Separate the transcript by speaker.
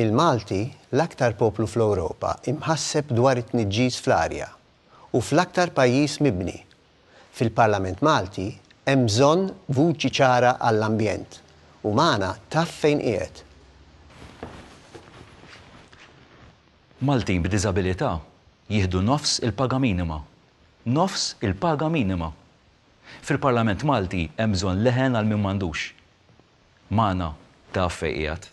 Speaker 1: Il-Malti l-aktar poplu fl-Europa imħasseb dwar it-tniġġis fl-arja u fl-aktar pajjiż mibni. Fil-Parlament Malti hemm bżonn vuċi ċara għall-ambjent u mana taf fejn qiegħed.
Speaker 2: Maltin b'diżabilità jieħdu nofs il-paga minima. Nofs il-paga minima. Fil-Parlament Malti hemm bżonn leħen għal mimmandux m'għandux. Mana taf fejn qiegħed.